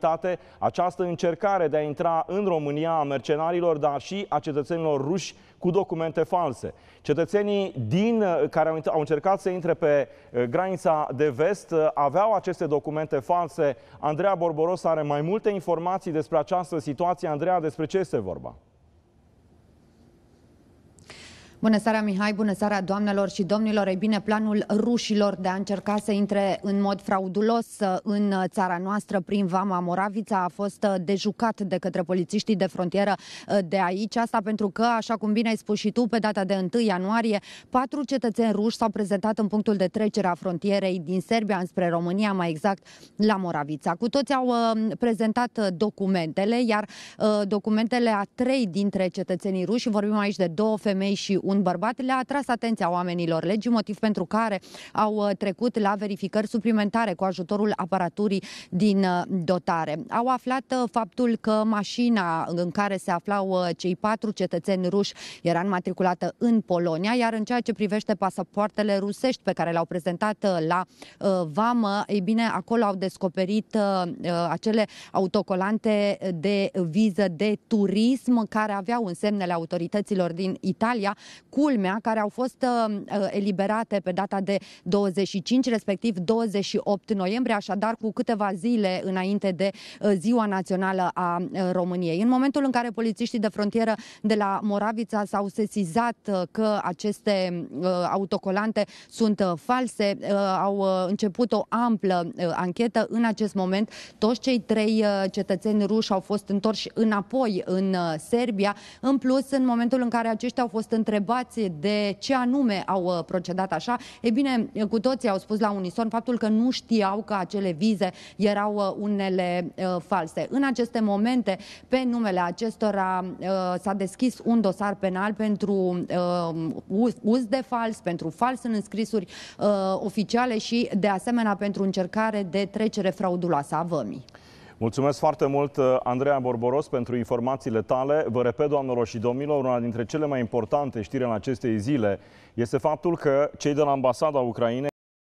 realitate această încercare de a intra în România a mercenarilor, dar și a cetățenilor ruși cu documente false. Cetățenii din, uh, care au, încercat să intre pe uh, granița de vest uh, aveau aceste documente false. Andreea Borboros are mai multe informații despre această situație. Andreea, despre ce este vorba? Bună seara, Mihai! Bună seara, doamnelor și domnilor! Ei bine, planul rușilor de a încerca să intre în mod fraudulos în țara noastră prin Vama Moravița a fost dejucat de către polițiștii de frontieră de aici. Asta pentru că, așa cum bine ai spus și tu, pe data de 1 ianuarie, patru cetățeni ruși s-au prezentat în punctul de trecere a frontierei din Serbia înspre România, mai exact la Moravița. Cu toți au uh, prezentat documentele, iar uh, documentele a trei dintre cetățenii ruși, vorbim aici de două femei și un bărbat le-a atras atenția oamenilor legii, motiv pentru care au uh, trecut la verificări suplimentare cu ajutorul aparaturii din uh, dotare. Au aflat uh, faptul că mașina în care se aflau cei patru cetățeni ruși era înmatriculată în Polonia, iar în ceea ce privește pasapoartele rusești pe care le-au prezentat la vamă, ei bine, acolo au descoperit acele autocolante de viză de turism care aveau în semnele autorităților din Italia culmea, care au fost uh, uh, eliberate pe data de 25, respectiv 28 noiembrie, așadar cu câteva zile înainte de uh, Ziua Națională a României. În momentul în care polițiștii de frontieră de la Moravița s-au sesizat că aceste autocolante sunt false, au început o amplă anchetă. În acest moment, toți cei trei cetățeni ruși au fost întorși înapoi în Serbia. În plus, în momentul în care aceștia au fost întrebați întrebați de ce anume au uh, procedat așa, e bine, cu toții au spus la unison faptul că nu știau că acele vize erau uh, unele uh, false. În aceste momente, pe numele acestora s-a deschis un dosar penal pentru uz de fals, pentru fals în înscrisuri oficiale și, de asemenea, pentru încercare de trecere frauduloasă a vămii. Mulțumesc foarte mult, uh, Andreea Borboros, pentru informațiile tale. Vă repet, doamnelor și domnilor, una dintre cele mai importante știri în acestei zile este faptul că cei de la Ambasada Ucrainei